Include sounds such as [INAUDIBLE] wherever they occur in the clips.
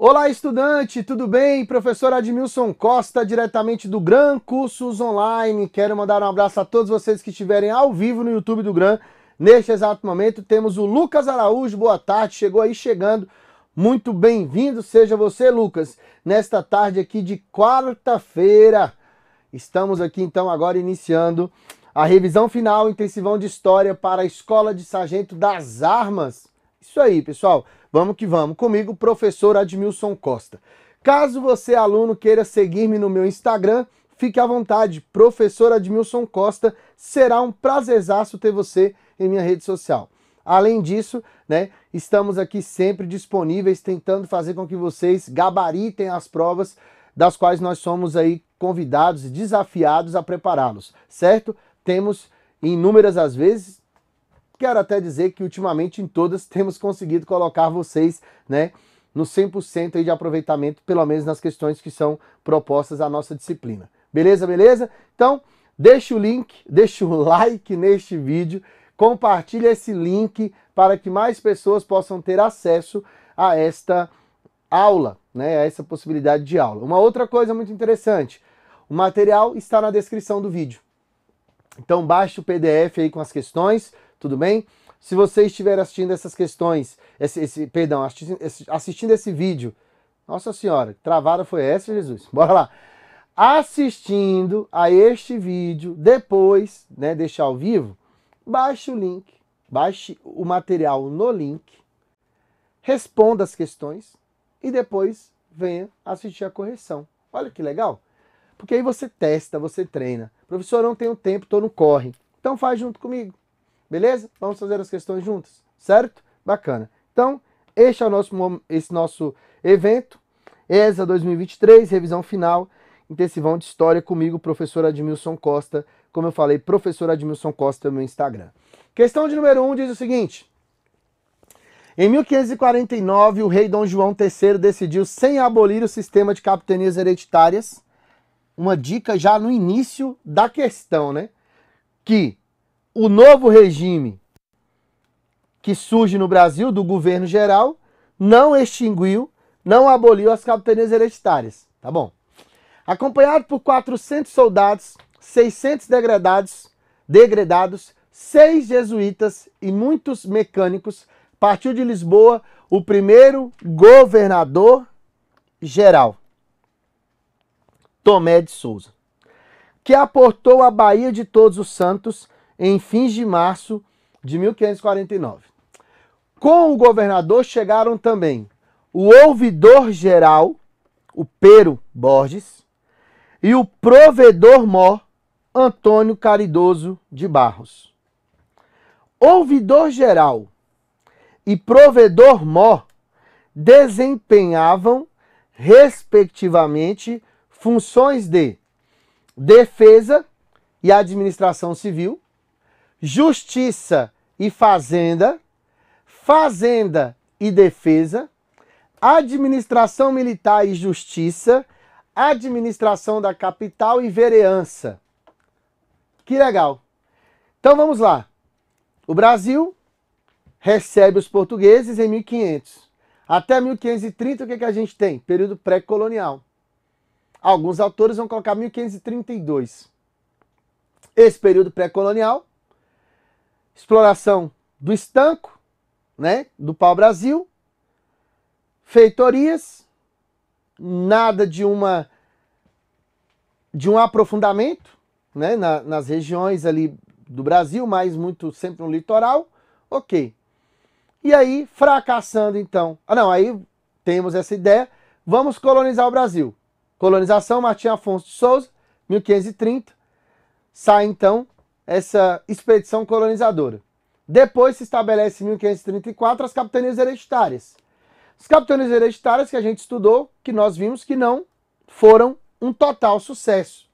Olá, estudante, tudo bem? Professor Admilson Costa, diretamente do Gran Cursos Online. Quero mandar um abraço a todos vocês que estiverem ao vivo no YouTube do Gran. Neste exato momento, temos o Lucas Araújo. Boa tarde, chegou aí chegando. Muito bem-vindo, seja você, Lucas, nesta tarde aqui de quarta-feira. Estamos aqui, então, agora iniciando a revisão final, intensivão de história para a Escola de Sargento das Armas. Isso aí, pessoal. Vamos que vamos. Comigo, professor Admilson Costa. Caso você, aluno, queira seguir-me no meu Instagram, fique à vontade. Professor Admilson Costa, será um prazerzaço ter você em minha rede social. Além disso, né, estamos aqui sempre disponíveis, tentando fazer com que vocês gabaritem as provas das quais nós somos aí convidados e desafiados a prepará-los, certo? Temos inúmeras as vezes Quero até dizer que ultimamente em todas [LAUGHS] temos conseguido colocar vocês, né, no 100% de aproveitamento, pelo menos nas questões que são propostas à nossa disciplina. Beleza, beleza? Então, deixa o link, [LAUGHS] deixa o like neste vídeo, compartilha esse link para que mais pessoas possam ter acesso a esta aula, né, a essa possibilidade de aula. Uma outra coisa muito interessante, o material está na descrição do vídeo. Então baixe o PDF aí com as questões, tudo bem? Se você estiver assistindo essas questões, esse, esse perdão, assistindo esse, assistindo esse vídeo, nossa senhora, travada foi essa, Jesus? [LAUGHS] Bora lá. Assistindo a este vídeo, depois, né, deixar ao vivo, baixe o link, baixe o material no link, responda as questões e depois venha assistir a correção. Olha que legal. Porque aí você testa, você treina. Professor, não tenho tempo, estou no corre. Então faz junto comigo. Beleza? Vamos fazer as questões juntas, certo? Bacana. Então, este é o nosso, esse nosso evento, ESA 2023, revisão final, intensivão de história comigo, professor Admilson Costa. Como eu falei, professor Admilson Costa no meu Instagram. Questão de número 1 um diz o seguinte. Em 1549, o rei Dom João III decidiu sem abolir o sistema de capitanias hereditárias. Uma dica já no início da questão, né? Que o novo regime que surge no Brasil, do governo geral, não extinguiu, não aboliu as capitanias hereditárias. Tá bom? Acompanhado por 400 soldados, 600 degradados, degredados, seis jesuítas e muitos mecânicos, partiu de Lisboa o primeiro governador geral, Tomé de Souza, que aportou a Bahia de Todos os Santos em fins de março de 1549. Com o governador chegaram também o ouvidor-geral, o Pero Borges, e o provedor-mor, Antônio Caridoso de Barros. Ouvidor-geral e provedor-mor desempenhavam, respectivamente, funções de defesa e administração civil, Justiça e Fazenda, Fazenda e Defesa, Administração Militar e Justiça, Administração da Capital e Vereança. Que legal. Então vamos lá. O Brasil recebe os portugueses em 1500. Até 1530, o que, é que a gente tem? Período pré-colonial. Alguns autores vão colocar 1532. Esse período pré-colonial exploração do estanco, né, do pau-brasil, feitorias, nada de uma de um aprofundamento, né, na, nas regiões ali do Brasil, mas muito sempre no litoral, ok. E aí, fracassando então. Ah, não, aí temos essa ideia, vamos colonizar o Brasil. Colonização, Martim Afonso de Souza, 1530, sai então essa expedição colonizadora. Depois se estabelece em 1534 as capitanias hereditárias. As capitanias hereditárias que a gente estudou, que nós vimos que não foram um total sucesso.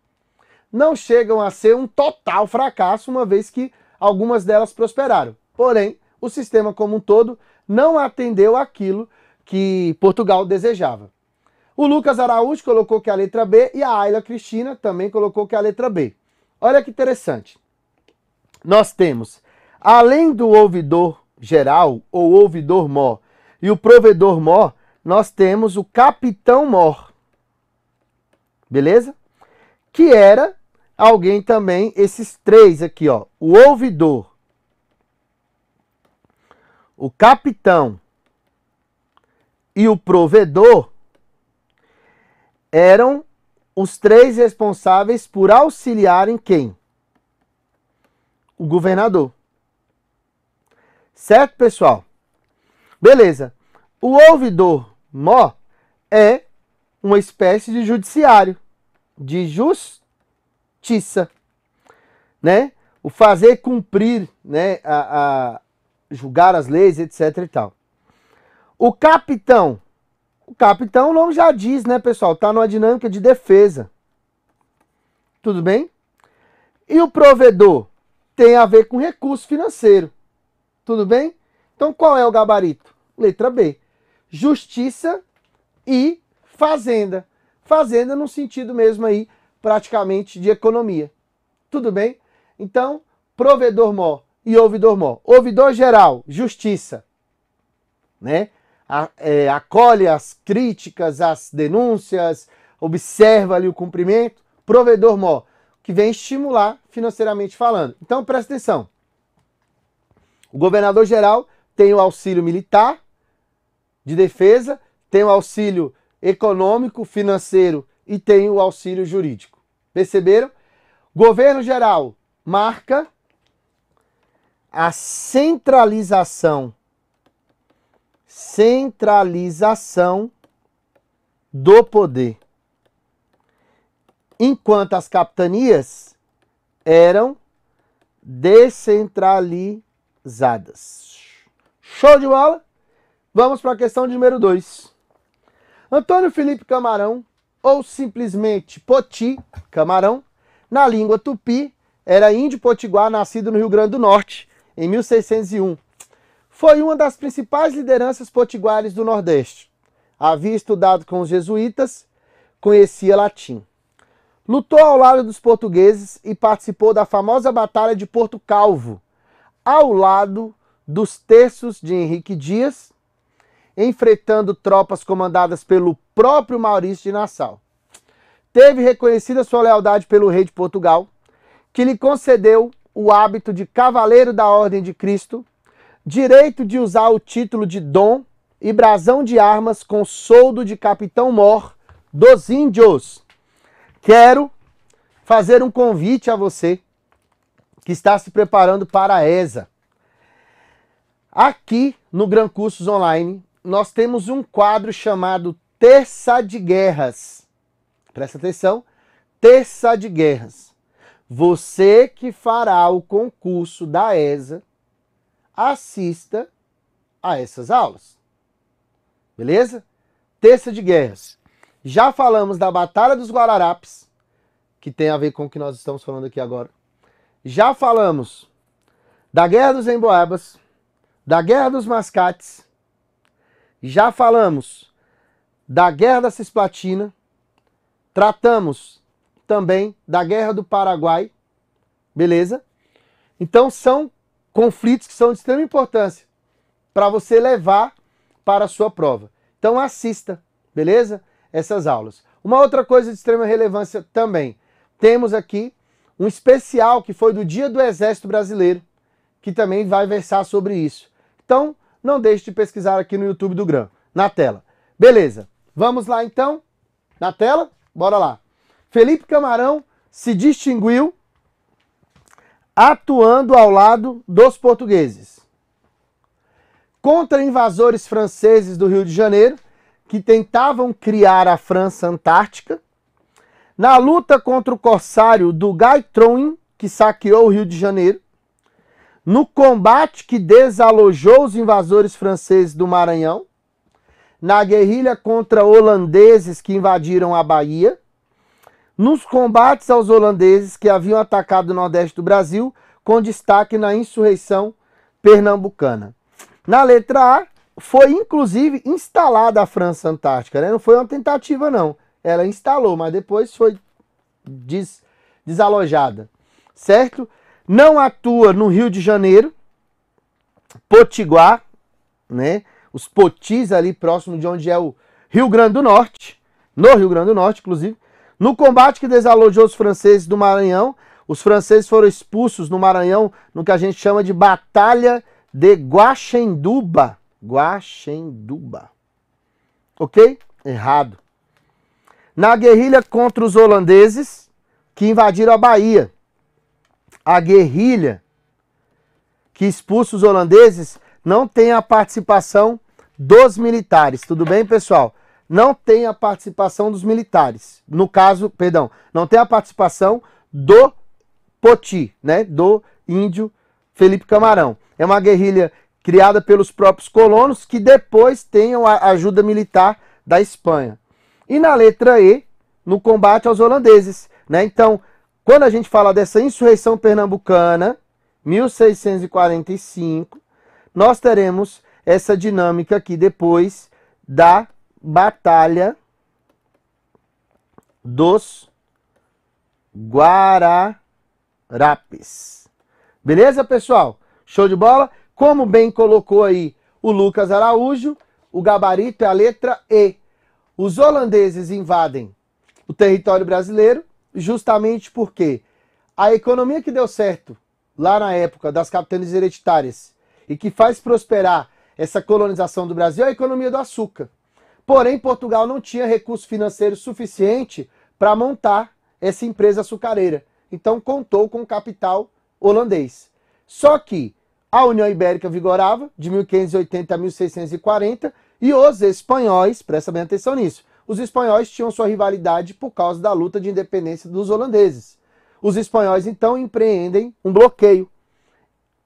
Não chegam a ser um total fracasso, uma vez que algumas delas prosperaram. Porém, o sistema como um todo não atendeu aquilo que Portugal desejava. O Lucas Araújo colocou que a letra B e a Ayla Cristina também colocou que a letra B. Olha que interessante nós temos, além do ouvidor geral ou ouvidor mor e o provedor mor, nós temos o capitão mor. Beleza? Que era alguém também, esses três aqui, ó, o ouvidor, o capitão e o provedor eram os três responsáveis por auxiliarem quem? o governador. Certo, pessoal? Beleza. O ouvidor mó é uma espécie de judiciário, de justiça, né? O fazer cumprir, né, a, a julgar as leis, etc e tal. O capitão, o capitão, o nome já diz, né, pessoal? Tá numa dinâmica de defesa. Tudo bem? E o provedor? tem a ver com recurso financeiro. Tudo bem? Então qual é o gabarito? Letra B. Justiça e fazenda. Fazenda no sentido mesmo aí, praticamente, de economia. Tudo bem? Então, provedor mó e ouvidor mó. Ouvidor geral, justiça. Né? A, é, acolhe as críticas, as denúncias, observa ali o cumprimento. Provedor mó, que vem estimular financeiramente falando. Então presta atenção. O governador geral tem o auxílio militar de defesa, tem o auxílio econômico, financeiro e tem o auxílio jurídico. Perceberam? Governo geral marca a centralização centralização do poder enquanto as capitanias eram descentralizadas. Show de bola? Vamos para a questão de número 2. Antônio Felipe Camarão, ou simplesmente Poti Camarão, na língua tupi, era índio potiguar nascido no Rio Grande do Norte, em 1601. Foi uma das principais lideranças potiguares do Nordeste. Havia estudado com os jesuítas, conhecia latim. Lutou ao lado dos portugueses e participou da famosa Batalha de Porto Calvo, ao lado dos terços de Henrique Dias, enfrentando tropas comandadas pelo próprio Maurício de Nassau. Teve reconhecida sua lealdade pelo rei de Portugal, que lhe concedeu o hábito de cavaleiro da Ordem de Cristo, direito de usar o título de dom e brasão de armas com soldo de capitão-mor dos índios. Quero fazer um convite a você que está se preparando para a ESA. Aqui no Gran Cursos Online, nós temos um quadro chamado Terça de Guerras. Presta atenção, Terça de Guerras. Você que fará o concurso da ESA, assista a essas aulas. Beleza? Terça de Guerras. Já falamos da Batalha dos Guararapes, que tem a ver com o que nós estamos falando aqui agora. Já falamos da Guerra dos Emboabas, da Guerra dos Mascates. Já falamos da Guerra da Cisplatina. Tratamos também da Guerra do Paraguai. Beleza? Então são conflitos que são de extrema importância para você levar para a sua prova. Então assista, beleza? essas aulas. Uma outra coisa de extrema relevância também. Temos aqui um especial que foi do Dia do Exército Brasileiro, que também vai versar sobre isso. Então, não deixe de pesquisar aqui no YouTube do GRAM, na tela. Beleza, vamos lá então? Na tela? Bora lá. Felipe Camarão se distinguiu atuando ao lado dos portugueses. Contra invasores franceses do Rio de Janeiro, que tentavam criar a França Antártica, na luta contra o corsário do Gaitroin, que saqueou o Rio de Janeiro, no combate que desalojou os invasores franceses do Maranhão, na guerrilha contra holandeses que invadiram a Bahia, nos combates aos holandeses que haviam atacado o Nordeste do Brasil, com destaque na insurreição pernambucana. Na letra A, foi inclusive instalada a França Antártica, né? Não foi uma tentativa, não. Ela instalou, mas depois foi des, desalojada, certo? Não atua no Rio de Janeiro, Potiguar, né? Os Potis ali próximo de onde é o Rio Grande do Norte, no Rio Grande do Norte, inclusive. No combate que desalojou os franceses do Maranhão, os franceses foram expulsos no Maranhão no que a gente chama de Batalha de Guaxenduba, Guaxenduba. Ok? Errado. Na guerrilha contra os holandeses que invadiram a Bahia. A guerrilha que expulsa os holandeses não tem a participação dos militares. Tudo bem, pessoal? Não tem a participação dos militares. No caso, perdão, não tem a participação do Poti, né? Do índio Felipe Camarão. É uma guerrilha criada pelos próprios colonos, que depois tenham a ajuda militar da Espanha. E na letra E, no combate aos holandeses. Né? Então, quando a gente fala dessa insurreição pernambucana, 1645, nós teremos essa dinâmica aqui depois da Batalha dos Guararapes. Beleza, pessoal? Show de bola? Como bem colocou aí o Lucas Araújo, o gabarito é a letra E. Os holandeses invadem o território brasileiro justamente porque a economia que deu certo lá na época das capitanias hereditárias e que faz prosperar essa colonização do Brasil é a economia do açúcar. Porém, Portugal não tinha recurso financeiro suficiente para montar essa empresa açucareira. Então, contou com o capital holandês. Só que a União Ibérica vigorava de 1580 a 1640 e os espanhóis, presta bem atenção nisso, os espanhóis tinham sua rivalidade por causa da luta de independência dos holandeses. Os espanhóis então empreendem um bloqueio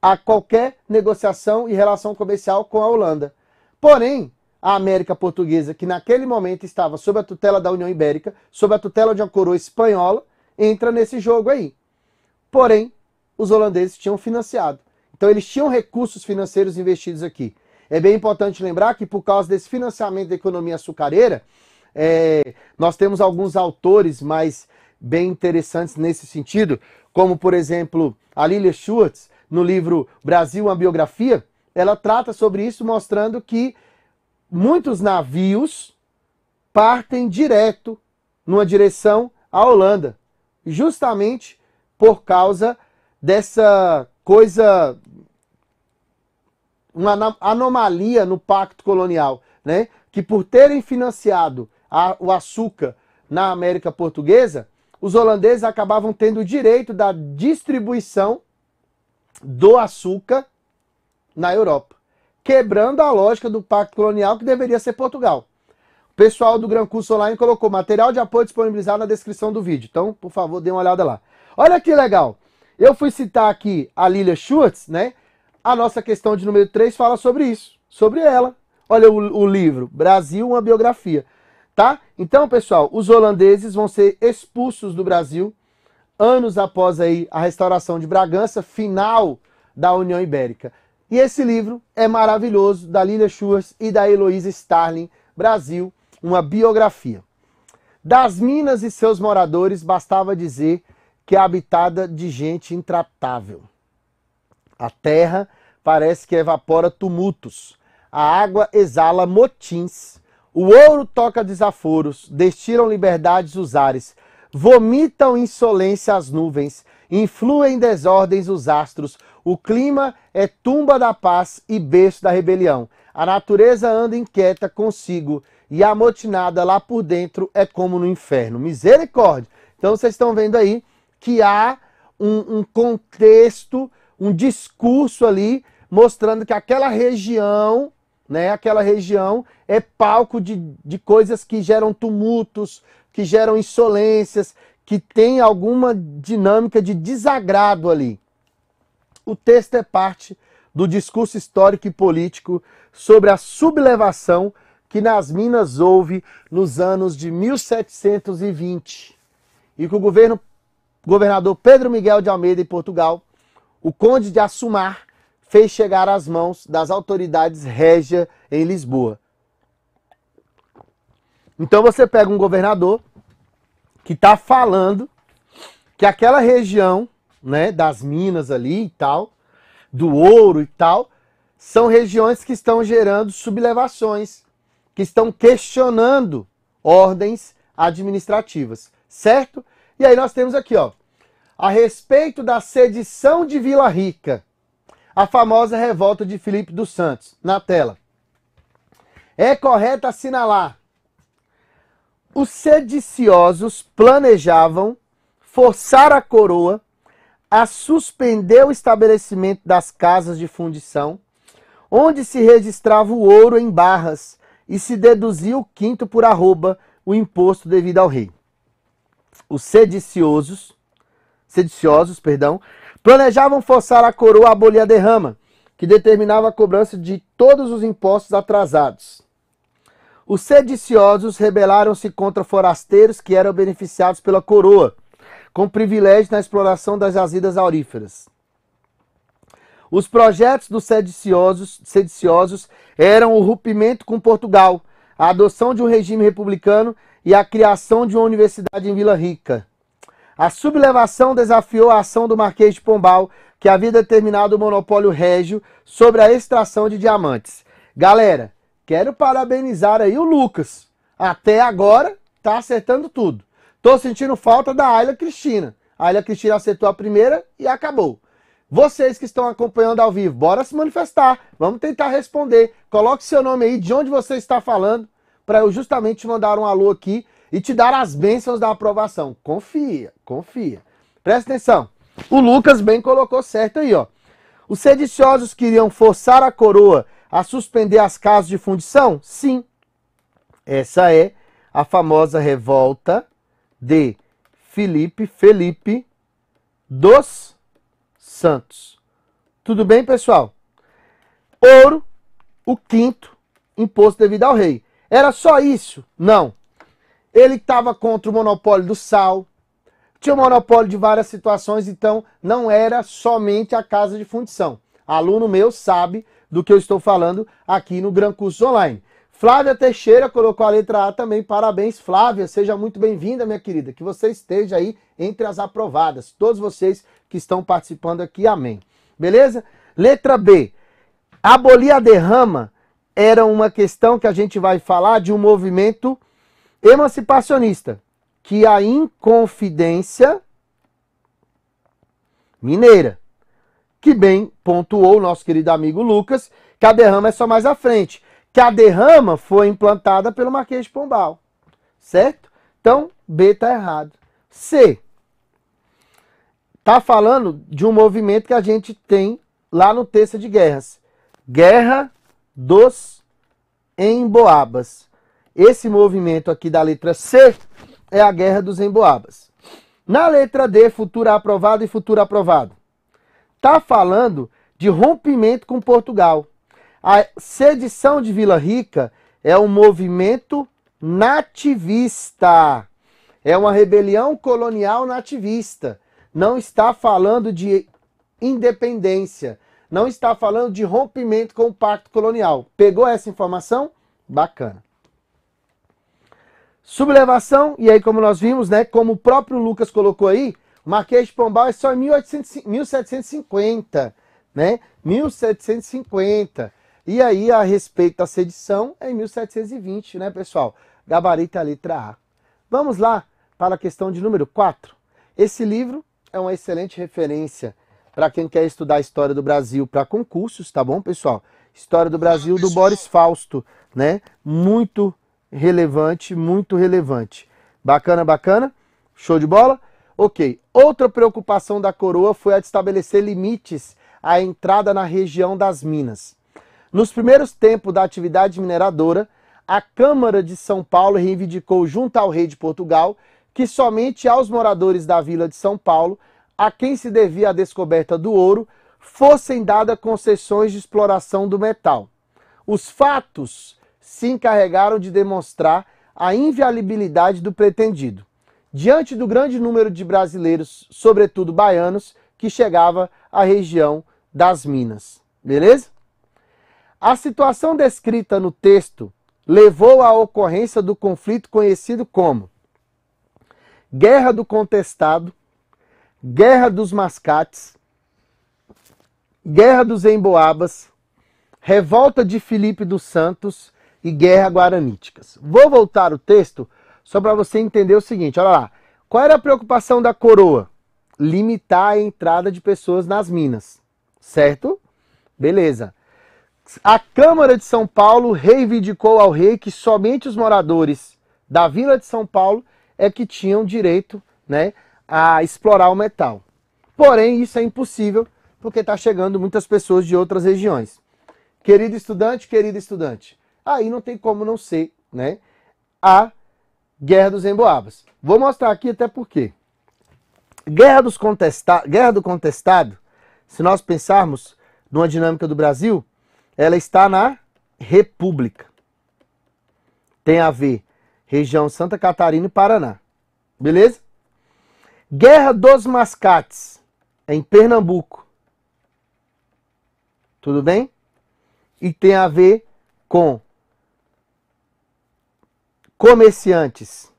a qualquer negociação e relação comercial com a Holanda. Porém, a América Portuguesa, que naquele momento estava sob a tutela da União Ibérica, sob a tutela de uma coroa espanhola, entra nesse jogo aí. Porém, os holandeses tinham financiado. Então eles tinham recursos financeiros investidos aqui. É bem importante lembrar que por causa desse financiamento da economia açucareira, é, nós temos alguns autores mais bem interessantes nesse sentido, como por exemplo a Lilia Schwartz, no livro Brasil, uma biografia, ela trata sobre isso mostrando que muitos navios partem direto numa direção à Holanda, justamente por causa dessa coisa uma anomalia no pacto colonial, né? Que por terem financiado a, o açúcar na América Portuguesa, os holandeses acabavam tendo o direito da distribuição do açúcar na Europa, quebrando a lógica do pacto colonial que deveria ser Portugal. O pessoal do Gran Curso Online colocou material de apoio disponibilizado na descrição do vídeo. Então, por favor, dê uma olhada lá. Olha que legal. Eu fui citar aqui a Lilia Schurtz, né? A nossa questão de número 3 fala sobre isso, sobre ela. Olha o, o livro, Brasil, uma biografia. Tá? Então, pessoal, os holandeses vão ser expulsos do Brasil anos após aí a restauração de Bragança, final da União Ibérica. E esse livro é maravilhoso, da Lilia Schurz e da Heloísa Starling, Brasil, uma biografia. Das minas e seus moradores, bastava dizer que é habitada de gente intratável. A terra parece que evapora tumultos. A água exala motins. O ouro toca desaforos, destiram liberdades os ares, vomitam insolência as nuvens, influem desordens os astros. O clima é tumba da paz e berço da rebelião. A natureza anda inquieta consigo e a amotinada lá por dentro é como no inferno. Misericórdia! Então vocês estão vendo aí que há um, um contexto, um discurso ali mostrando que aquela região, né, aquela região é palco de, de coisas que geram tumultos, que geram insolências, que tem alguma dinâmica de desagrado ali. O texto é parte do discurso histórico e político sobre a sublevação que nas Minas houve nos anos de 1720 e que o governo governador Pedro Miguel de Almeida em Portugal, o Conde de Assumar, fez chegar às mãos das autoridades régia em Lisboa. Então você pega um governador que está falando que aquela região, né, das minas ali e tal, do ouro e tal, são regiões que estão gerando sublevações, que estão questionando ordens administrativas, certo? E aí nós temos aqui, ó, a respeito da sedição de Vila Rica, a famosa revolta de Felipe dos Santos. Na tela. É correto assinalar. Os sediciosos planejavam forçar a coroa a suspender o estabelecimento das casas de fundição, onde se registrava o ouro em barras e se deduzia o quinto por arroba, o imposto devido ao rei. Os sediciosos, sediciosos, perdão, Planejavam forçar a coroa a abolir a derrama, que determinava a cobrança de todos os impostos atrasados. Os sediciosos rebelaram-se contra forasteiros que eram beneficiados pela coroa, com privilégio na exploração das jazidas auríferas. Os projetos dos sediciosos, sediciosos eram o rompimento com Portugal, a adoção de um regime republicano e a criação de uma universidade em Vila Rica. A sublevação desafiou a ação do Marquês de Pombal, que havia determinado o monopólio régio sobre a extração de diamantes. Galera, quero parabenizar aí o Lucas. Até agora, tá acertando tudo. Tô sentindo falta da Ayla Cristina. A Ayla Cristina acertou a primeira e acabou. Vocês que estão acompanhando ao vivo, bora se manifestar. Vamos tentar responder. Coloque seu nome aí, de onde você está falando, para eu justamente mandar um alô aqui e te dar as bênçãos da aprovação. Confia. Confia. Presta atenção. O Lucas bem colocou certo aí, ó. Os sediciosos queriam forçar a coroa a suspender as casas de fundição? Sim. Essa é a famosa revolta de Felipe Felipe dos Santos. Tudo bem, pessoal? Ouro, o quinto imposto devido ao rei. Era só isso? Não. Ele estava contra o monopólio do sal, tinha monopólio de várias situações, então não era somente a casa de fundição. Aluno meu sabe do que eu estou falando aqui no Gran Curso Online. Flávia Teixeira colocou a letra A também. Parabéns, Flávia. Seja muito bem-vinda, minha querida. Que você esteja aí entre as aprovadas. Todos vocês que estão participando aqui, amém. Beleza? Letra B. Abolir a derrama era uma questão que a gente vai falar de um movimento emancipacionista que a Inconfidência Mineira. Que bem pontuou o nosso querido amigo Lucas, que a derrama é só mais à frente. Que a derrama foi implantada pelo Marquês de Pombal. Certo? Então, B está errado. C. Está falando de um movimento que a gente tem lá no texto de guerras. Guerra dos Emboabas. Esse movimento aqui da letra C é a guerra dos emboabas. Na letra D, futuro aprovado e futuro aprovado. Tá falando de rompimento com Portugal. A sedição de Vila Rica é um movimento nativista. É uma rebelião colonial nativista. Não está falando de independência. Não está falando de rompimento com o pacto colonial. Pegou essa informação? Bacana. Sublevação, e aí como nós vimos, né, como o próprio Lucas colocou aí, o Marquês de Pombal é só em 1800, 1750, né? 1750. E aí, a respeito da sedição, é em 1720, né, pessoal? Gabarito a letra A. Vamos lá para a questão de número 4. Esse livro é uma excelente referência para quem quer estudar a história do Brasil para concursos, tá bom, pessoal? História do Brasil do Boris Fausto, né? Muito relevante, muito relevante. Bacana, bacana? Show de bola? Ok. Outra preocupação da coroa foi a de estabelecer limites à entrada na região das minas. Nos primeiros tempos da atividade mineradora, a Câmara de São Paulo reivindicou junto ao rei de Portugal que somente aos moradores da vila de São Paulo, a quem se devia a descoberta do ouro, fossem dadas concessões de exploração do metal. Os fatos se encarregaram de demonstrar a inviabilidade do pretendido, diante do grande número de brasileiros, sobretudo baianos, que chegava à região das Minas. Beleza? A situação descrita no texto levou à ocorrência do conflito conhecido como Guerra do Contestado, Guerra dos Mascates, Guerra dos Emboabas, Revolta de Felipe dos Santos e Guerra guaraníticas. Vou voltar o texto só para você entender o seguinte, olha lá. Qual era a preocupação da coroa? Limitar a entrada de pessoas nas minas, certo? Beleza. A Câmara de São Paulo reivindicou ao rei que somente os moradores da Vila de São Paulo é que tinham direito né, a explorar o metal. Porém, isso é impossível porque está chegando muitas pessoas de outras regiões. Querido estudante, querido estudante, aí não tem como não ser né, a Guerra dos Emboabas. Vou mostrar aqui até por quê. Guerra, dos contesta Guerra do Contestado, se nós pensarmos numa dinâmica do Brasil, ela está na República. Tem a ver região Santa Catarina e Paraná. Beleza? Guerra dos Mascates, em Pernambuco. Tudo bem? E tem a ver com comerciantes,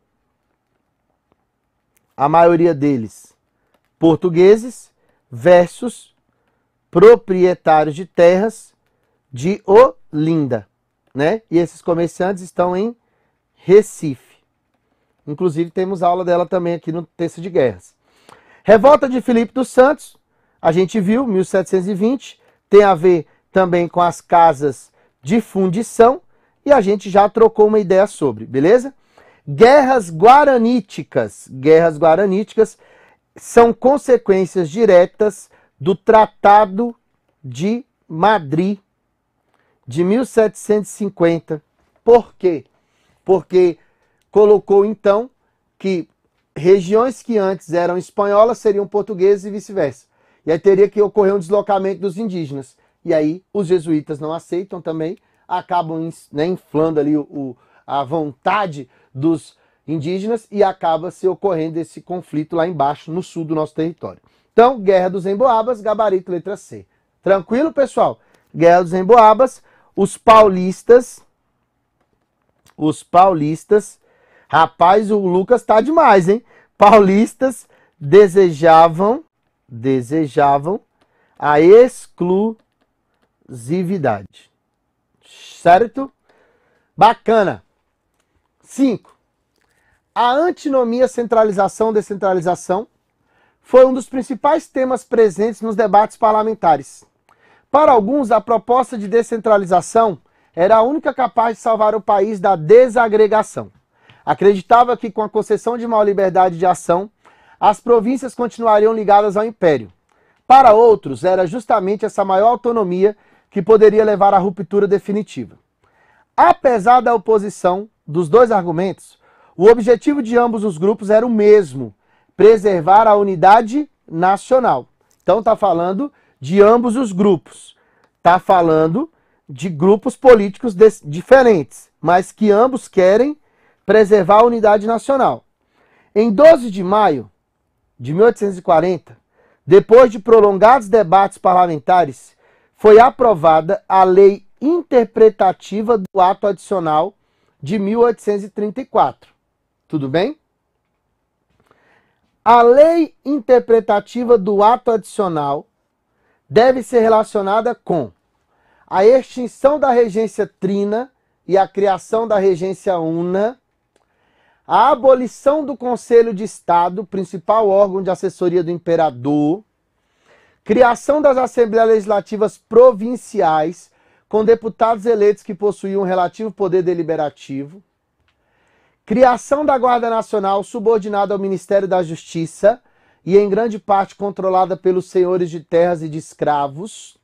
a maioria deles portugueses, versus proprietários de terras de Olinda, né? E esses comerciantes estão em Recife. Inclusive temos aula dela também aqui no texto de guerras. Revolta de Filipe dos Santos, a gente viu, 1720, tem a ver também com as casas de fundição, e a gente já trocou uma ideia sobre, beleza? Guerras guaraníticas. Guerras guaraníticas são consequências diretas do Tratado de Madrid de 1750. Por quê? Porque colocou então que regiões que antes eram espanholas seriam portuguesas e vice-versa. E aí teria que ocorrer um deslocamento dos indígenas. E aí os jesuítas não aceitam também, acabam né, inflando ali o, o, a vontade dos indígenas e acaba se ocorrendo esse conflito lá embaixo, no sul do nosso território. Então, Guerra dos Emboabas, gabarito letra C. Tranquilo, pessoal? Guerra dos Emboabas, os paulistas, os paulistas, rapaz, o Lucas tá demais, hein? Paulistas desejavam, desejavam a exclusividade certo? Bacana. 5. A antinomia centralização-descentralização foi um dos principais temas presentes nos debates parlamentares. Para alguns, a proposta de descentralização era a única capaz de salvar o país da desagregação. Acreditava que, com a concessão de maior liberdade de ação, as províncias continuariam ligadas ao império. Para outros, era justamente essa maior autonomia que poderia levar à ruptura definitiva. Apesar da oposição dos dois argumentos, o objetivo de ambos os grupos era o mesmo: preservar a unidade nacional. Então está falando de ambos os grupos. Está falando de grupos políticos diferentes, mas que ambos querem preservar a unidade nacional. Em 12 de maio de 1840, depois de prolongados debates parlamentares foi aprovada a Lei Interpretativa do Ato Adicional de 1834. Tudo bem? A lei interpretativa do ato adicional deve ser relacionada com a extinção da regência trina e a criação da regência una, a abolição do Conselho de Estado, principal órgão de assessoria do imperador, Criação das Assembleias Legislativas Provinciais, com deputados eleitos que possuíam um relativo poder deliberativo. Criação da Guarda Nacional, subordinada ao Ministério da Justiça e em grande parte controlada pelos senhores de terras e de escravos.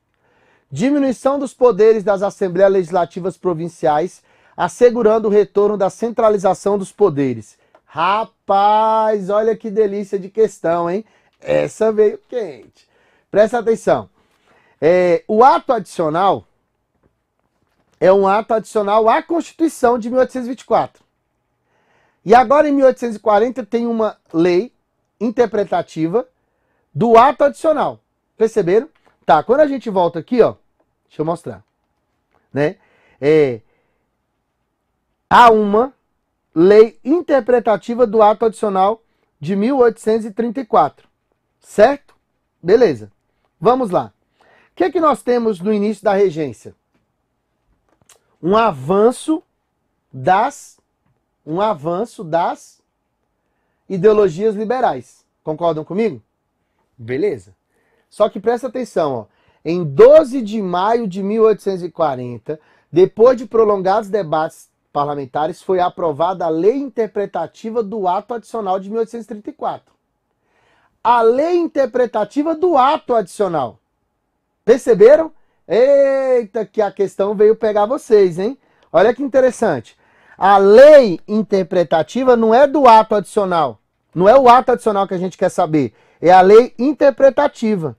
Diminuição dos poderes das Assembleias Legislativas Provinciais, assegurando o retorno da centralização dos poderes. Rapaz, olha que delícia de questão, hein? Essa veio quente. Presta atenção. É, o ato adicional é um ato adicional à Constituição de 1824. E agora, em 1840, tem uma lei interpretativa do ato adicional. Perceberam? Tá, quando a gente volta aqui, ó, deixa eu mostrar. Né? É, há uma lei interpretativa do ato adicional de 1834. Certo? Beleza. Vamos lá. O que, é que nós temos no início da regência? Um avanço das um avanço das ideologias liberais. Concordam comigo? Beleza. Só que presta atenção, ó. Em 12 de maio de 1840, depois de prolongados debates parlamentares, foi aprovada a Lei Interpretativa do Ato Adicional de 1834 a lei interpretativa do ato adicional. Perceberam? Eita, que a questão veio pegar vocês, hein? Olha que interessante. A lei interpretativa não é do ato adicional. Não é o ato adicional que a gente quer saber. É a lei interpretativa.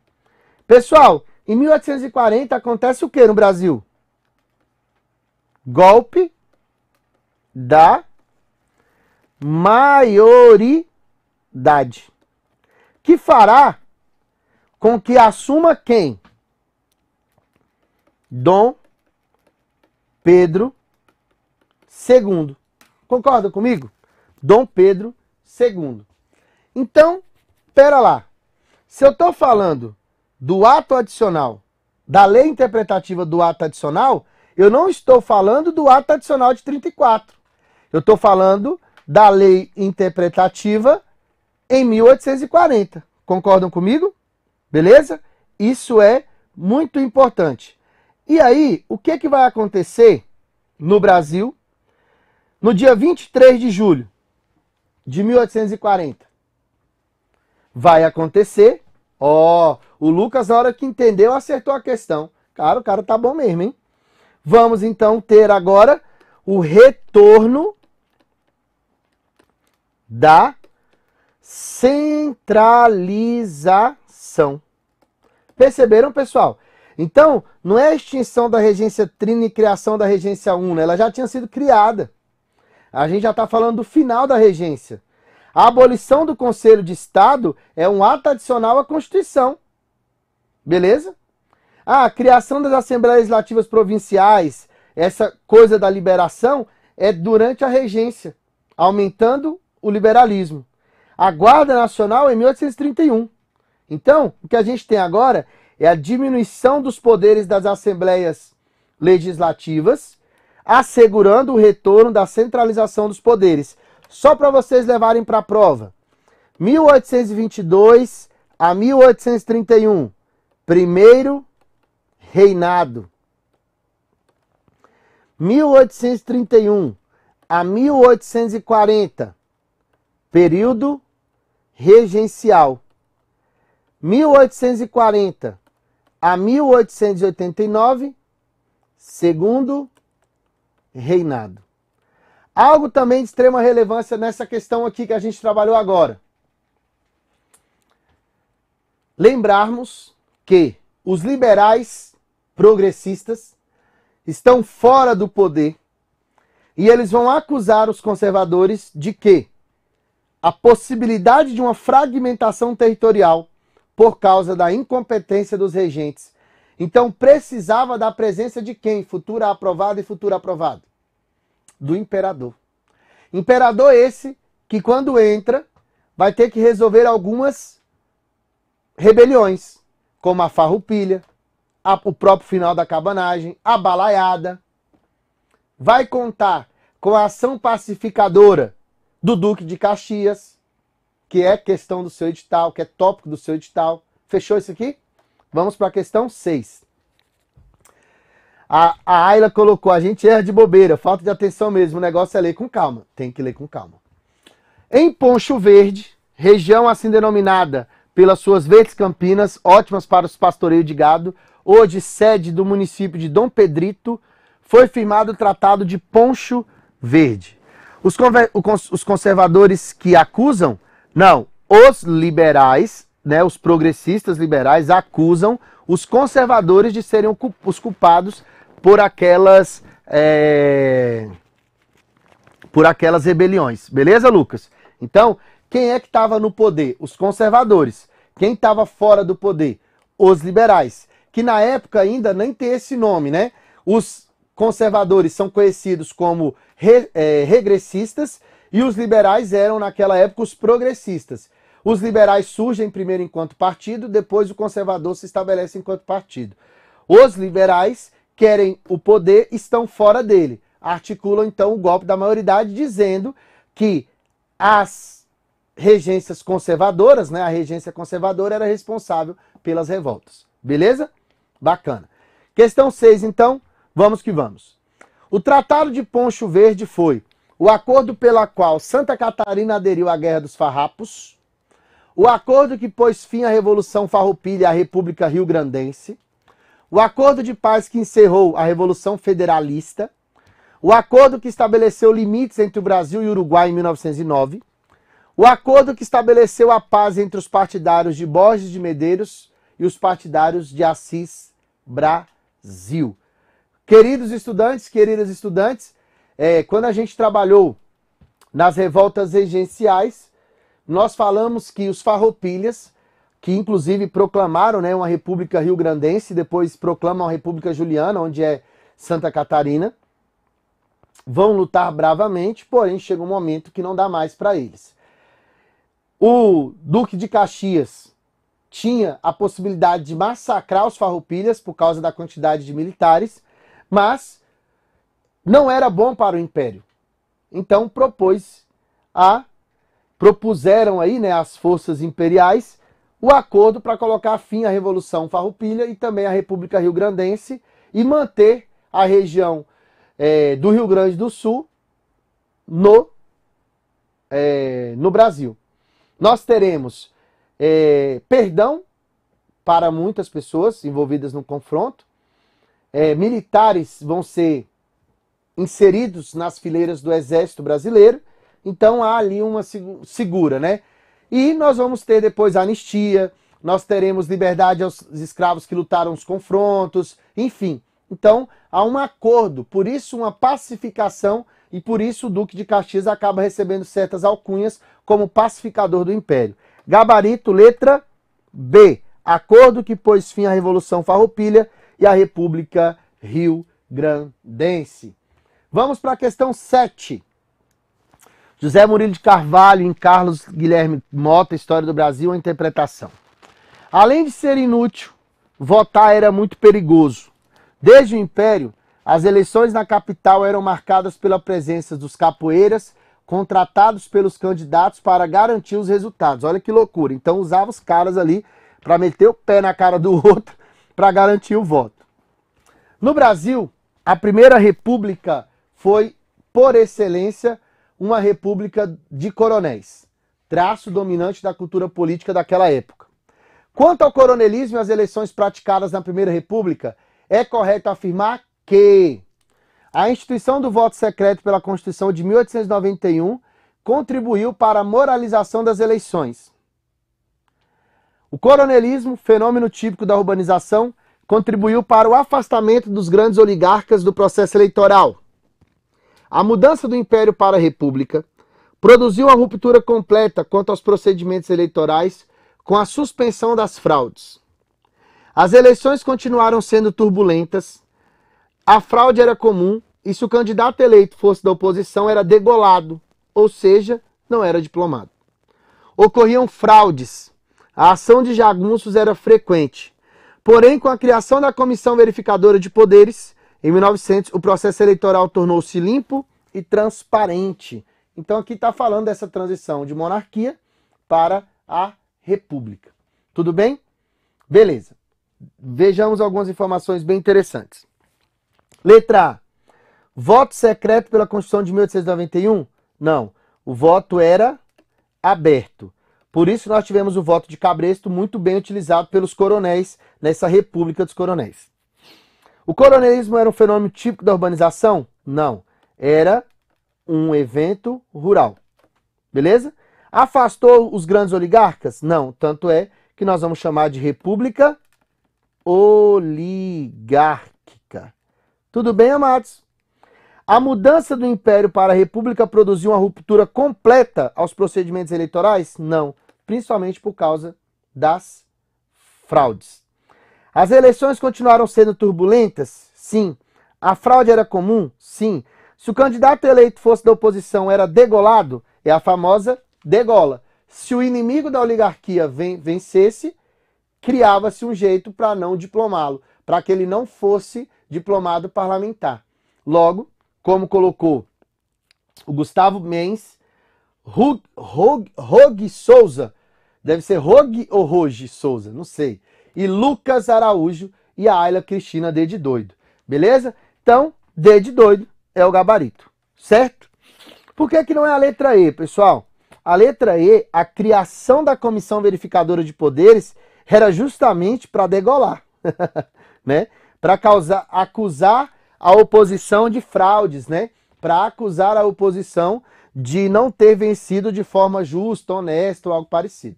Pessoal, em 1840 acontece o que no Brasil? Golpe da maioridade que fará com que assuma quem? Dom Pedro II. Concorda comigo? Dom Pedro II. Então, pera lá. Se eu estou falando do ato adicional, da lei interpretativa do ato adicional, eu não estou falando do ato adicional de 34. Eu estou falando da lei interpretativa em 1840. Concordam comigo? Beleza? Isso é muito importante. E aí, o que, é que vai acontecer no Brasil no dia 23 de julho de 1840? Vai acontecer. Ó, oh, o Lucas, na hora que entendeu, acertou a questão. Cara, o cara tá bom mesmo, hein? Vamos então ter agora o retorno da centralização. Perceberam, pessoal? Então, não é a extinção da regência trina e criação da regência una, ela já tinha sido criada. A gente já está falando do final da regência. A abolição do Conselho de Estado é um ato adicional à Constituição. Beleza? Ah, a criação das Assembleias Legislativas Provinciais, essa coisa da liberação, é durante a regência, aumentando o liberalismo a Guarda Nacional em 1831. Então, o que a gente tem agora é a diminuição dos poderes das assembleias legislativas, assegurando o retorno da centralização dos poderes. Só para vocês levarem para a prova. 1822 a 1831, primeiro reinado. 1831 a 1840, período regencial. 1840 a 1889, segundo reinado. Algo também de extrema relevância nessa questão aqui que a gente trabalhou agora. Lembrarmos que os liberais progressistas estão fora do poder e eles vão acusar os conservadores de quê? a possibilidade de uma fragmentação territorial por causa da incompetência dos regentes. Então precisava da presença de quem? Futura aprovada e futuro aprovado? Do imperador. Imperador esse que quando entra vai ter que resolver algumas rebeliões, como a farroupilha, a, o próprio final da cabanagem, a balaiada. Vai contar com a ação pacificadora do Duque de Caxias, que é questão do seu edital, que é tópico do seu edital. Fechou isso aqui? Vamos para a questão 6. A, a Ayla colocou, a gente erra de bobeira, falta de atenção mesmo, o negócio é ler com calma. Tem que ler com calma. Em Poncho Verde, região assim denominada pelas suas verdes campinas, ótimas para os pastoreios de gado, hoje sede do município de Dom Pedrito, foi firmado o Tratado de Poncho Verde. Os, os conservadores que acusam? Não, os liberais, né, os progressistas liberais acusam os conservadores de serem os culpados por aquelas é... por aquelas rebeliões, beleza, Lucas? Então, quem é que estava no poder? Os conservadores. Quem estava fora do poder? Os liberais, que na época ainda nem tem esse nome, né? Os conservadores são conhecidos como re, é, regressistas e os liberais eram, naquela época, os progressistas. Os liberais surgem primeiro enquanto partido, depois o conservador se estabelece enquanto partido. Os liberais querem o poder, estão fora dele. Articulam então o golpe da maioridade, dizendo que as regências conservadoras, né, a regência conservadora era responsável pelas revoltas. Beleza? Bacana. Questão 6, então, Vamos que vamos. O Tratado de Poncho Verde foi o acordo pela qual Santa Catarina aderiu à Guerra dos Farrapos, o acordo que pôs fim à Revolução Farroupilha e à República Rio-Grandense, o acordo de paz que encerrou a Revolução Federalista, o acordo que estabeleceu limites entre o Brasil e o Uruguai em 1909, o acordo que estabeleceu a paz entre os partidários de Borges de Medeiros e os partidários de Assis Brasil. Queridos estudantes, queridas estudantes, é, quando a gente trabalhou nas revoltas regenciais, nós falamos que os farroupilhas, que inclusive proclamaram né, uma república rio-grandense, depois proclamam a república juliana, onde é Santa Catarina, vão lutar bravamente, porém chega um momento que não dá mais para eles. O Duque de Caxias tinha a possibilidade de massacrar os farroupilhas por causa da quantidade de militares, mas não era bom para o império. Então propôs a propuseram aí, né, as forças imperiais o acordo para colocar fim à Revolução Farroupilha e também à República Rio Grandense e manter a região é, do Rio Grande do Sul no, é, no Brasil. Nós teremos é, perdão para muitas pessoas envolvidas no confronto, é, militares vão ser inseridos nas fileiras do Exército Brasileiro, então há ali uma segura, né? E nós vamos ter depois a anistia, nós teremos liberdade aos escravos que lutaram os confrontos, enfim. Então há um acordo, por isso uma pacificação e por isso o Duque de Caxias acaba recebendo certas alcunhas como pacificador do Império. Gabarito, letra B. Acordo que pôs fim à Revolução Farroupilha e a República Rio Grandense. Vamos para a questão 7. José Murilo de Carvalho em Carlos Guilherme Mota, História do Brasil, a interpretação. Além de ser inútil, votar era muito perigoso. Desde o Império, as eleições na capital eram marcadas pela presença dos capoeiras, contratados pelos candidatos para garantir os resultados. Olha que loucura. Então usava os caras ali para meter o pé na cara do [LAUGHS] outro para garantir o voto. No Brasil, a primeira república foi, por excelência, uma república de coronéis, traço dominante da cultura política daquela época. Quanto ao coronelismo e às eleições praticadas na primeira república, é correto afirmar que a instituição do voto secreto pela Constituição de 1891 contribuiu para a moralização das eleições. O coronelismo, fenômeno típico da urbanização, contribuiu para o afastamento dos grandes oligarcas do processo eleitoral. A mudança do império para a república produziu a ruptura completa quanto aos procedimentos eleitorais com a suspensão das fraudes. As eleições continuaram sendo turbulentas, a fraude era comum e se o candidato eleito fosse da oposição era degolado, ou seja, não era diplomado. Ocorriam fraudes a ação de jagunços era frequente. Porém, com a criação da Comissão Verificadora de Poderes, em 1900, o processo eleitoral tornou-se limpo e transparente. Então, aqui está falando dessa transição de monarquia para a república. Tudo bem? Beleza. Vejamos algumas informações bem interessantes. Letra A. Voto secreto pela Constituição de 1891? Não. O voto era aberto. Por isso nós tivemos o voto de Cabresto muito bem utilizado pelos coronéis nessa República dos Coronéis. O coronelismo era um fenômeno típico da urbanização? Não. Era um evento rural. Beleza? Afastou os grandes oligarcas? Não. Tanto é que nós vamos chamar de república oligárquica. Tudo bem, amados? A mudança do Império para a República produziu uma ruptura completa aos procedimentos eleitorais? Não, principalmente por causa das fraudes. As eleições continuaram sendo turbulentas? Sim. A fraude era comum? Sim. Se o candidato eleito fosse da oposição, era degolado? É a famosa degola. Se o inimigo da oligarquia vencesse, criava-se um jeito para não diplomá-lo, para que ele não fosse diplomado parlamentar. Logo, como colocou o Gustavo Mendes, Rogue Souza, deve ser Rogue ou Roge Souza, não sei, e Lucas Araújo e a Ayla Cristina D de doido, beleza? Então, D de doido é o gabarito, certo? Por que, que não é a letra E, pessoal? A letra E, a criação da comissão verificadora de poderes era justamente para degolar, [LAUGHS] né? Para causar, acusar a oposição de fraudes, né? Para acusar a oposição de não ter vencido de forma justa, honesta ou algo parecido.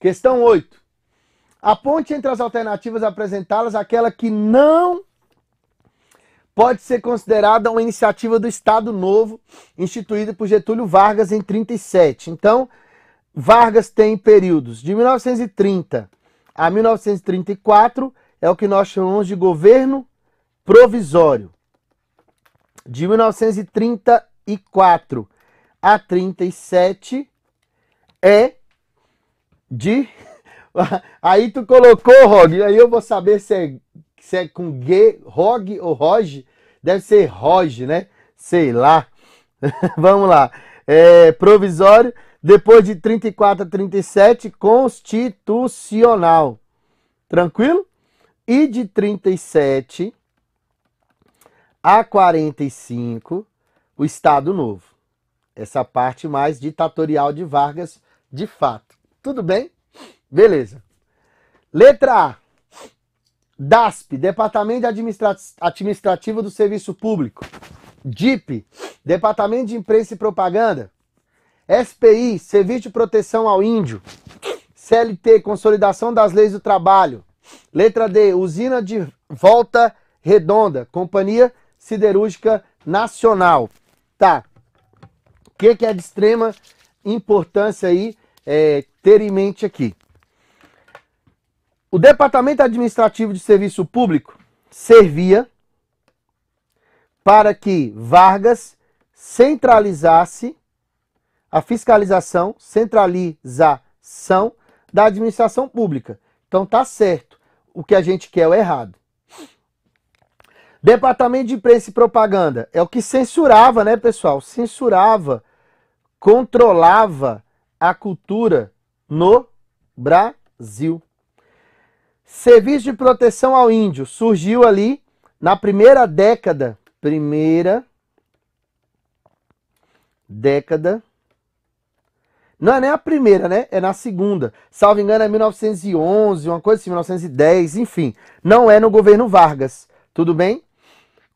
Questão 8. Aponte entre as alternativas apresentadas aquela que não pode ser considerada uma iniciativa do Estado Novo, instituída por Getúlio Vargas em 1937. Então, Vargas tem períodos de 1930 a 1934 é o que nós chamamos de governo provisório. De 1934 a 37 é de [LAUGHS] Aí tu colocou, Rog, aí eu vou saber se é, se é com G, Rog ou Roge. Deve ser Roge, né? Sei lá. [LAUGHS] Vamos lá. É, provisório depois de 34 a 37, constitucional. Tranquilo? E de 37 a 45, o Estado Novo. Essa parte mais ditatorial de Vargas, de fato. Tudo bem? Beleza. Letra A. DASP, Departamento Administrativo do Serviço Público. DIP, Departamento de Imprensa e Propaganda. SPI, Serviço de Proteção ao Índio. CLT, Consolidação das Leis do Trabalho. Letra D, Usina de Volta Redonda, Companhia Siderúrgica Nacional. Tá. O que, que é de extrema importância aí é, ter em mente aqui? O Departamento Administrativo de Serviço Público servia para que Vargas centralizasse a fiscalização, centralização da administração pública. Então tá certo. O que a gente quer é o errado. Departamento de Imprensa e Propaganda é o que censurava, né, pessoal? Censurava, controlava a cultura no Brasil. Serviço de proteção ao índio surgiu ali na primeira década, primeira década não é nem a primeira, né? É na segunda. Salvo engano, é 1911, uma coisa assim, 1910, enfim. Não é no governo Vargas. Tudo bem?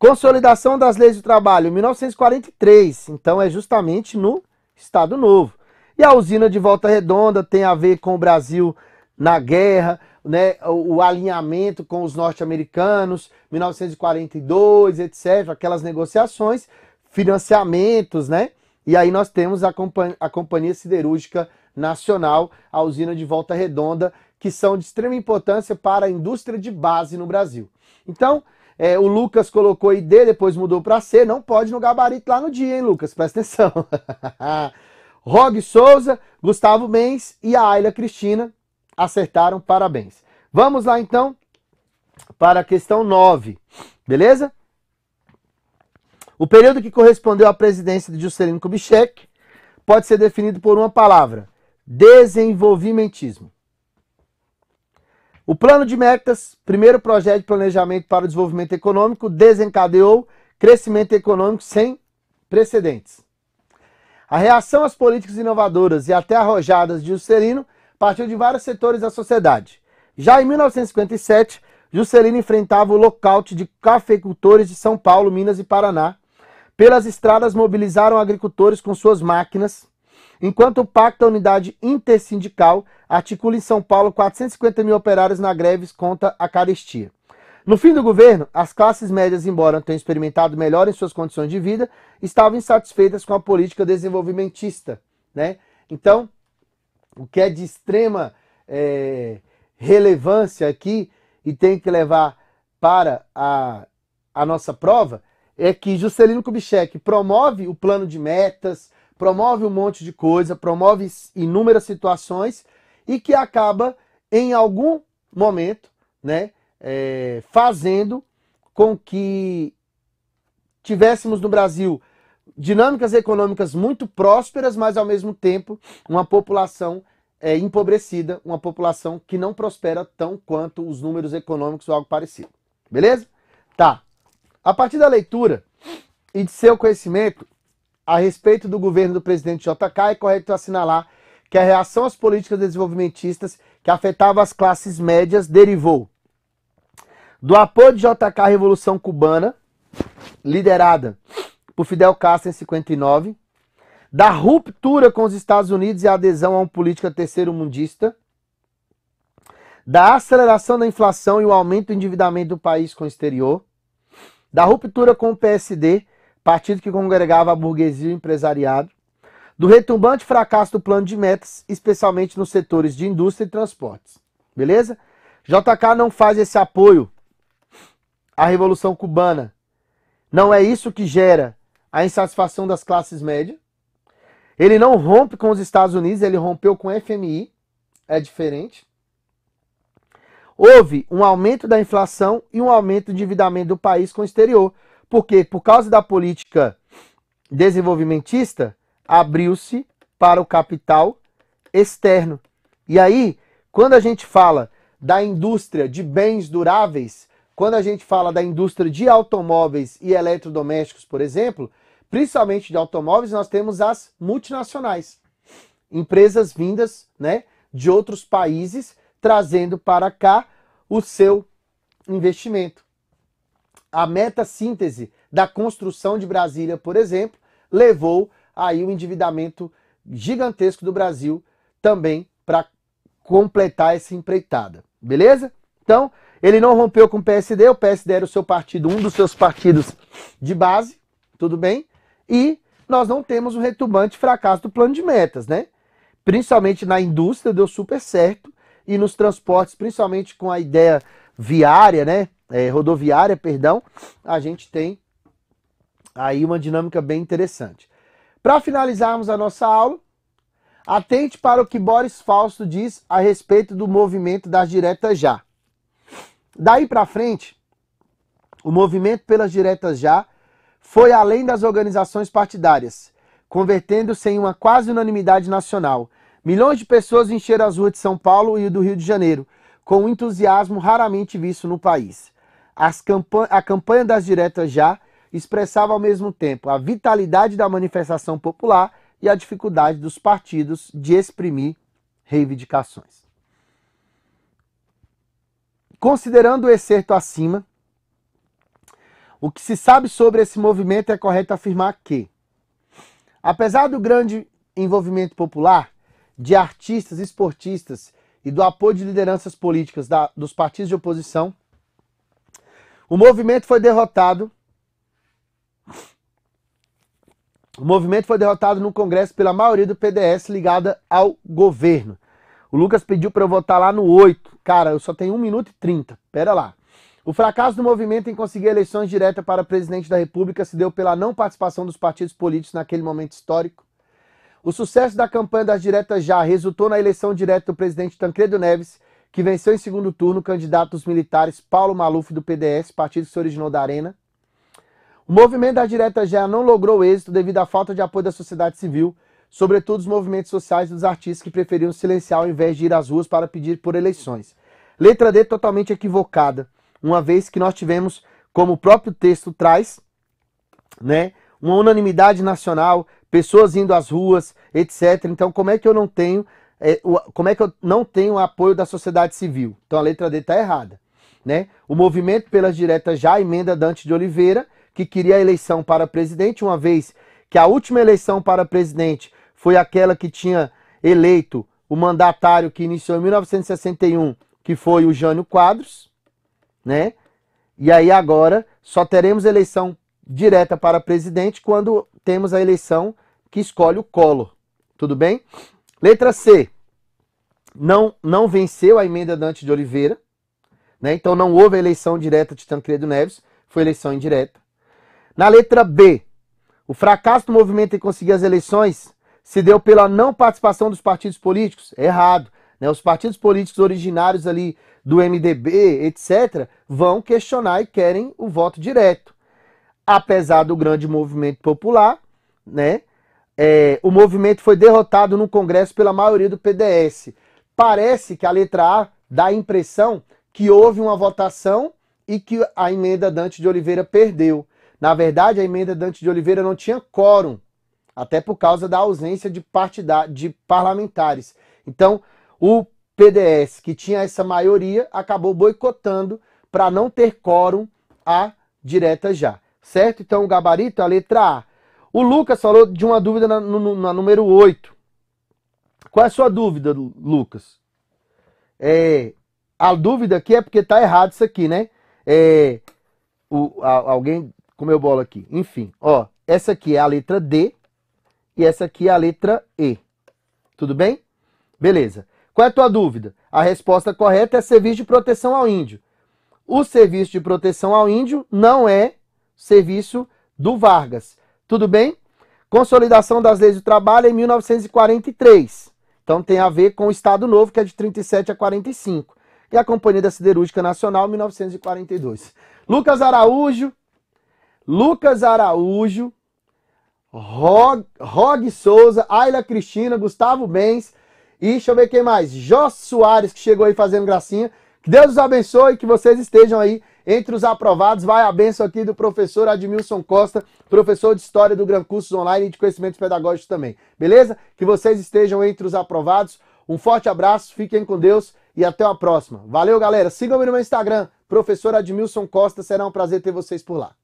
Consolidação das leis do trabalho, 1943. Então é justamente no Estado Novo. E a usina de Volta Redonda tem a ver com o Brasil na guerra, né, o, o alinhamento com os norte-americanos, 1942, etc., aquelas negociações, financiamentos, né? E aí nós temos a, a Companhia Siderúrgica Nacional, a usina de Volta Redonda, que são de extrema importância para a indústria de base no Brasil. Então, é, o Lucas colocou ID, depois mudou para C, não pode no gabarito lá no dia, hein, Lucas? Presta atenção. [LAUGHS] Rog Souza, Gustavo Mendes e a Ayla Cristina acertaram, parabéns. Vamos lá então para a questão 9, beleza? O período que correspondeu à presidência de Juscelino Kubitschek pode ser definido por uma palavra: desenvolvimentismo. O plano de metas, primeiro projeto de planejamento para o desenvolvimento econômico, desencadeou crescimento econômico sem precedentes. A reação às políticas inovadoras e até arrojadas de Juscelino partiu de vários setores da sociedade. Já em 1957, Juscelino enfrentava o lockout de cafeicultores de São Paulo, Minas e Paraná, pelas estradas mobilizaram agricultores com suas máquinas, enquanto o Pacto da Unidade Intersindical articula em São Paulo 450 mil operários na greve contra a carestia. No fim do governo, as classes médias, embora tenham experimentado melhor em suas condições de vida, estavam insatisfeitas com a política desenvolvimentista. Né? Então, o que é de extrema é, relevância aqui e tem que levar para a, a nossa prova é que Juscelino Kubitschek promove o plano de metas, promove um monte de coisa, promove inúmeras situações e que acaba, em algum momento, né, é, fazendo com que tivéssemos no Brasil dinâmicas econômicas muito prósperas, mas ao mesmo tempo uma população é, empobrecida, uma população que não prospera tão quanto os números econômicos ou algo parecido. Beleza? Tá. A partir da leitura e de seu conhecimento a respeito do governo do presidente JK, é correto assinalar que a reação às políticas desenvolvimentistas que afetava as classes médias derivou do apoio de JK à Revolução Cubana, liderada por Fidel Castro em 59, da ruptura com os Estados Unidos e a adesão a uma política terceiro-mundista, da aceleração da inflação e o aumento do endividamento do país com o exterior, da ruptura com o PSD, partido que congregava a burguesia e o empresariado, do retumbante fracasso do plano de metas, especialmente nos setores de indústria e transportes. Beleza? JK não faz esse apoio à Revolução Cubana. Não é isso que gera a insatisfação das classes médias. Ele não rompe com os Estados Unidos, ele rompeu com o FMI. É diferente houve um aumento da inflação e um aumento do endividamento do país com o exterior. Porque, por causa da política desenvolvimentista, abriu-se para o capital externo. E aí, quando a gente fala da indústria de bens duráveis, quando a gente fala da indústria de automóveis e eletrodomésticos, por exemplo, principalmente de automóveis, nós temos as multinacionais, empresas vindas né, de outros países trazendo para cá o seu investimento. A meta-síntese da construção de Brasília, por exemplo, levou aí o endividamento gigantesco do Brasil também para completar essa empreitada, beleza? Então, ele não rompeu com o PSD, o PSD era o seu partido, um dos seus partidos de base, tudo bem? E nós não temos um retumbante fracasso do plano de metas, né? Principalmente na indústria deu super certo, e nos transportes, principalmente com a ideia viária, né? É, rodoviária, perdão, a gente tem aí uma dinâmica bem interessante. Para finalizarmos a nossa aula, atente para o que Boris Fausto diz a respeito do movimento das diretas já. Daí para frente, o movimento pelas diretas já foi além das organizações partidárias, convertendo-se em uma quase unanimidade nacional Milhões de pessoas encheram as ruas de São Paulo e do Rio de Janeiro, com um entusiasmo raramente visto no país. Campan a campanha das diretas já expressava ao mesmo tempo a vitalidade da manifestação popular e a dificuldade dos partidos de exprimir reivindicações. Considerando o excerto acima, o que se sabe sobre esse movimento é correto afirmar que, apesar do grande envolvimento popular, de artistas, esportistas e do apoio de lideranças políticas da, dos partidos de oposição, o movimento foi derrotado. O movimento foi derrotado no Congresso pela maioria do PDS ligada ao governo. O Lucas pediu para eu votar lá no 8. Cara, eu só tenho 1 minuto e 30. Pera lá. O fracasso do movimento em conseguir eleições diretas para presidente da República se deu pela não participação dos partidos políticos naquele momento histórico. O sucesso da campanha das diretas já resultou na eleição direta do presidente Tancredo Neves, que venceu em segundo turno o candidato dos militares Paulo Maluf, do PDS, partido que se originou da Arena. O movimento da direta já não logrou êxito devido à falta de apoio da sociedade civil, sobretudo os movimentos sociais e dos artistas que preferiam silenciar ao invés de ir às ruas para pedir por eleições. Letra D totalmente equivocada, uma vez que nós tivemos, como o próprio texto traz, né, uma unanimidade nacional, pessoas indo às ruas, etc. Então, como é que eu não tenho, é, o, como é que eu não tenho o apoio da sociedade civil? Então a letra D está errada. Né? O movimento pelas diretas já emenda Dante de Oliveira, que queria a eleição para presidente, uma vez que a última eleição para presidente foi aquela que tinha eleito o mandatário que iniciou em 1961, que foi o Jânio Quadros, né? E aí agora só teremos eleição direta para presidente quando temos a eleição que escolhe o Collor. Tudo bem? Letra C. Não, não venceu a emenda Dante de Oliveira. Né? Então não houve a eleição direta de Tancredo Neves, foi eleição indireta. Na letra B, o fracasso do movimento em conseguir as eleições se deu pela não participação dos partidos políticos? Errado. Né? Os partidos políticos originários ali do MDB, etc., vão questionar e querem o voto direto apesar do grande movimento popular, né? É, o movimento foi derrotado no Congresso pela maioria do PDS. Parece que a letra A dá a impressão que houve uma votação e que a emenda Dante de Oliveira perdeu. Na verdade, a emenda Dante de Oliveira não tinha quórum, até por causa da ausência de, partida de parlamentares. Então, o PDS, que tinha essa maioria, acabou boicotando para não ter quórum a direta já. Certo? Então, o gabarito é a letra A. O Lucas falou de uma dúvida na, no, na número 8. Qual é a sua dúvida, Lucas? É, a dúvida aqui é porque está errado isso aqui, né? É, o, a, alguém comeu bola aqui. Enfim, ó, essa aqui é a letra D e essa aqui é a letra E. Tudo bem? Beleza. Qual é a tua dúvida? A resposta correta é serviço de proteção ao índio. O serviço de proteção ao índio não é serviço do Vargas. Tudo bem? Consolidação das leis do trabalho em 1943. Então tem a ver com o Estado Novo, que é de 37 a 45. E a Companhia da Siderúrgica Nacional, 1942. Lucas Araújo. Lucas Araújo. Rog, Rog Souza, Ayla Cristina, Gustavo Bens e deixa eu ver quem mais. Jó Soares, que chegou aí fazendo gracinha. Que Deus os abençoe e que vocês estejam aí entre os aprovados vai a benção aqui do professor Admilson Costa, professor de História do Gran Cursos Online e de Conhecimentos Pedagógicos também. Beleza? Que vocês estejam entre os aprovados. Um forte abraço, fiquem com Deus e até a próxima. Valeu, galera. Sigam-me no meu Instagram, professor Admilson Costa. Será um prazer ter vocês por lá.